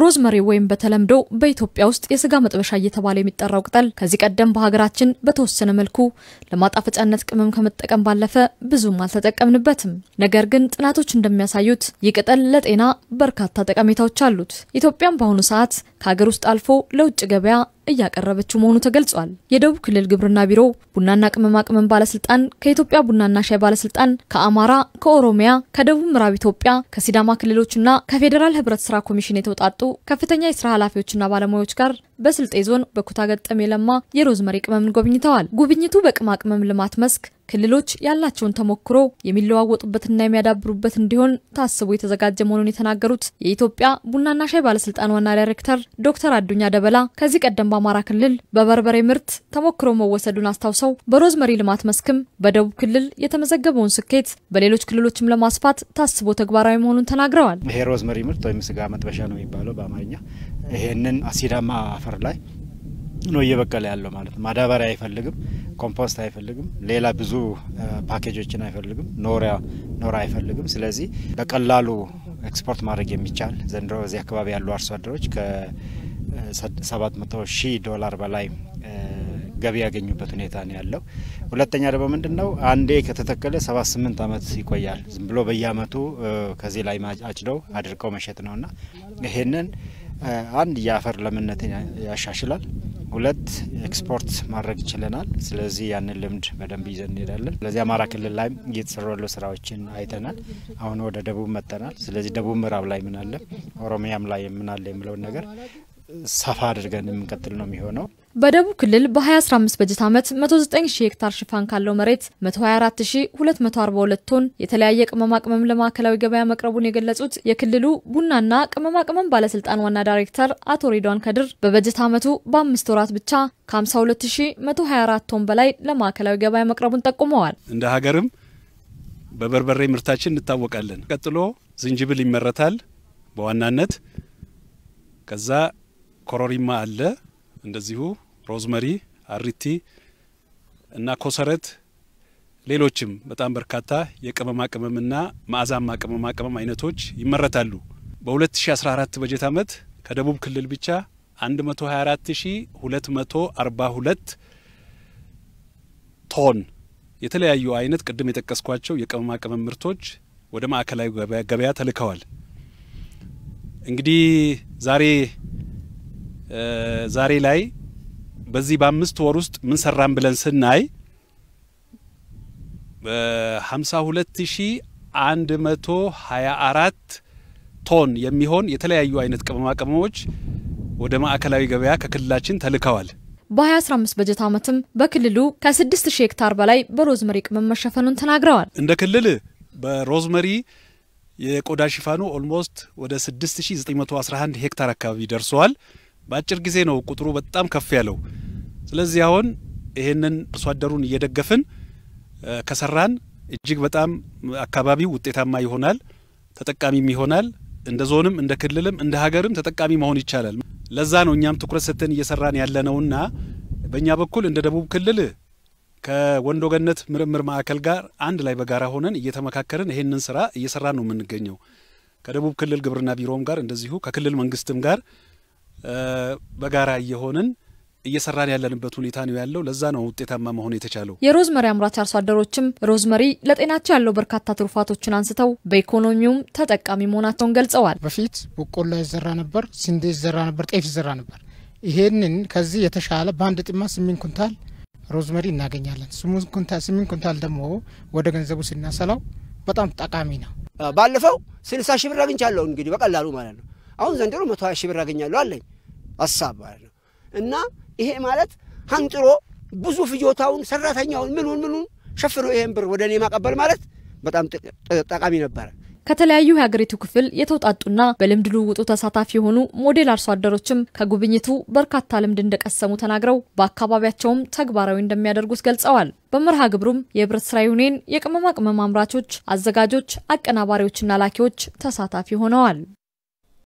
ሮዝመሪ ወይም በተለምዶ በኢትዮጵያ ውስጥ የስጋ መጥበሻ እየተባለ የሚጠራው ቅጠል ከዚህ ቀደም በሀገራችን በተወሰነ መልኩ ለማጣፈጫነት ቅመም ከመጠቀም ባለፈ ብዙም አልተጠቀምንበትም። ነገር ግን ጥናቶች እንደሚያሳዩት ይህ ቅጠል ለጤና በርካታ ጠቀሜታዎች አሉት። ኢትዮጵያም በአሁኑ ሰዓት ከሀገር ውስጥ አልፎ ለውጭ ገበያ እያቀረበችው መሆኑ ተገልጿል። የደቡብ ክልል ግብርና ቢሮ፣ ቡናና ቅመማ ቅመም ባለስልጣን፣ ከኢትዮጵያ ቡናና ሻይ ባለስልጣን፣ ከአማራ፣ ከኦሮሚያ፣ ከደቡብ ምዕራብ ኢትዮጵያ፣ ከሲዳማ ክልሎችና ከፌዴራል ህብረት ስራ ኮሚሽን የተውጣጡ ከፍተኛ የስራ ኃላፊዎችና ባለሙያዎች ጋር በስልጤ ዞን በኩታ ገጠም የለማ የሮዝመሪ ቅመምን ጎብኝተዋል። ጉብኝቱ በቅማ ቅመም ልማት መስክ ክልሎች ያላቸውን ተሞክሮ የሚለዋወጡበትና የሚያዳብሩበት እንዲሆን ታስቦ የተዘጋጀ መሆኑን የተናገሩት የኢትዮጵያ ቡናና ሻይ ባለስልጣን ዋና ዳይሬክተር ዶክተር አዱኛ ደበላ ከዚህ ቀደም በአማራ ክልል በበርበሬ ምርት ተሞክሮ መወሰዱን አስታውሰው በሮዝመሪ ልማት መስክም በደቡብ ክልል የተመዘገበውን ስኬት በሌሎች ክልሎችም ለማስፋት ታስቦ ተግባራዊ መሆኑን ተናግረዋል። ይሄ ሮዝመሪ ምርት ወይም ስጋ መጥበሻ ነው የሚባለው በአማርኛ ይሄንን አሲዳማ አፈር ላይ ነው እየበቀለ ያለው ማለት ነው። ማዳበሪያ አይፈልግም፣ ኮምፖስት አይፈልግም፣ ሌላ ብዙ ፓኬጆችን አይፈልግም፣ ኖሪያ ኖራ አይፈልግም። ስለዚህ በቀላሉ ኤክስፖርት ማድረግ የሚቻል ዘንድሮ በዚህ አካባቢ ያሉ አርሶ አደሮች ከ700 ሺህ ዶላር በላይ ገቢ ያገኙበት ሁኔታ ነው ያለው። ሁለተኛ ደግሞ ምንድን ነው አንዴ ከተተከለ ሰባት ስምንት አመት ይቆያል። ዝም ብሎ በየአመቱ ከዚህ ላይ አጭደው አድርቀው መሸጥ ነውና ይሄንን አንድ የአፈር ለምነት ያሻሽላል። ሁለት ኤክስፖርት ማድረግ ይችለናል። ስለዚህ ያንን ልምድ በደንብ ይዘን እንሄዳለን። ስለዚህ አማራ ክልል ላይም እየተሰሩ ያሉ ስራዎችን አይተናል። አሁን ወደ ደቡብ መጥተናል። ስለዚህ ደቡብ ምዕራብ ላይ ምናለ፣ ኦሮሚያም ላይ ምናለ አለ የሚለውን ነገር ሰፋ አድርገን የምንቀጥል ነው የሚሆነው። በደቡብ ክልል በ2015 በጀት ዓመት 109 ሄክታር ሽፋን ካለው መሬት 124242 ቶን የተለያየ ቅመማ ቅመም ለማዕከላዊ ገበያ መቅረቡን የገለጹት የክልሉ ቡናና ቅመማ ቅመም ባለስልጣን ዋና ዳይሬክተር አቶ ሬድዋን ከድር በበጀት ዓመቱ በአምስት ወራት ብቻ ከ52124 ቶን በላይ ለማዕከላዊ ገበያ መቅረቡን ጠቁመዋል። እንደ ሀገርም በበርበሬ ምርታችን እንታወቃለን። ቀጥሎ ዝንጅብል ይመረታል በዋናነት ከዛ ኮሮሪማ አለ፣ እንደዚሁ ሮዝመሪ፣ አሪቲ እና ኮሰረት ሌሎችም በጣም በርካታ የቅመማ ቅመምና መዓዛማ ቅመማ ቅመም አይነቶች ይመረታሉ። በ2014 በጀት ዓመት ከደቡብ ክልል ብቻ 124242 ቶን የተለያዩ አይነት ቅድም የጠቀስኳቸው የቅመማ ቅመም ምርቶች ወደ ማዕከላዊ ገበያ ተልከዋል። እንግዲህ ዛሬ ዛሬ ላይ በዚህ በአምስት ወር ውስጥ ምን ሰራን ብለን ስናይ ሀምሳ ሁለት ሺ አንድ መቶ ሀያ አራት ቶን የሚሆን የተለያዩ አይነት ቅመማ ቅመሞች ወደ ማዕከላዊ ገበያ ከክልላችን ተልከዋል። በ2015 በጀት ዓመትም በክልሉ ከ6000 ሄክታር በላይ በሮዝመሪ ቅመም መሸፈኑን ተናግረዋል። እንደ ክልል በሮዝመሪ የቆዳ ሽፋኑ ኦልሞስት ወደ 6911 ሄክታር አካባቢ ደርሰዋል። በአጭር ጊዜ ነው ቁጥሩ በጣም ከፍ ያለው። ስለዚህ አሁን ይህንን አርሶ አደሩን እየደገፍን ከሰራን እጅግ በጣም አካባቢው ውጤታማ ይሆናል፣ ተጠቃሚም ይሆናል። እንደ ዞንም እንደ ክልልም እንደ ሀገርም ተጠቃሚ መሆን ይቻላል። ለዛ ነው እኛም ትኩረት ሰጥተን እየሰራን ያለነውና በእኛ በኩል እንደ ደቡብ ክልል ከወንዶ ገነት ምርምር ማዕከል ጋር አንድ ላይ በጋራ ሆነን እየተመካከርን ይህንን ስራ እየሰራን ነው የምንገኘው። ከደቡብ ክልል ግብርና ቢሮም ጋር እንደዚሁ ከክልል መንግስትም ጋር በጋራ እየሆንን እየሰራን ያለንበት ሁኔታ ነው ያለው። ለዛ ነው ውጤታማ መሆን የተቻለው። የሮዝመሪ አምራች አርሶ አደሮችም ሮዝመሪ ለጤናቸው ያለው በርካታ ትሩፋቶችን አንስተው በኢኮኖሚውም ተጠቃሚ መሆናቸውን ገልጸዋል። በፊት በቆላ ይዘራ ነበር፣ ስንዴ ይዘራ ነበር፣ ጤፍ ይዘራ ነበር። ይሄንን ከዚህ የተሻለ በአንድ ጥማ ስምንት ኩንታል ሮዝመሪ እናገኛለን። ስምንት ኩንታል ደግሞ ወደ ገንዘቡ ስናሰላው በጣም ጠቃሚ ነው። ባለፈው ስልሳ ሺህ ብር አግኝቻለሁ እንግዲህ በቀላሉ ማለት ነው። አሁን ዘንድሮ መቶ ሀያ ሺህ ብር አገኛለሁ አለኝ። ሀሳብ ማለት ነው። እና ይሄ ማለት አንጥሮ ብዙ ፍጆታውን ሰራተኛውን ምኑን ምኑን ሸፍኖ ይሄን ብር ወደ እኔ ማቀበል ማለት በጣም ጠቃሚ ነበረ። ከተለያዩ የሀገሪቱ ክፍል የተውጣጡና በልምድ ልውውጡ ተሳታፊ የሆኑ ሞዴል አርሶ አደሮችም ከጉብኝቱ በርካታ ልምድ እንደቀሰሙ ተናግረው በአካባቢያቸውም ተግባራዊ እንደሚያደርጉት ገልጸዋል። በመርሃ ግብሩም የህብረት ስራ ዩኒየን የቅመማ ቅመም አምራቾች፣ አዘጋጆች፣ አቀናባሪዎችና ላኪዎች ተሳታፊ ሆነዋል።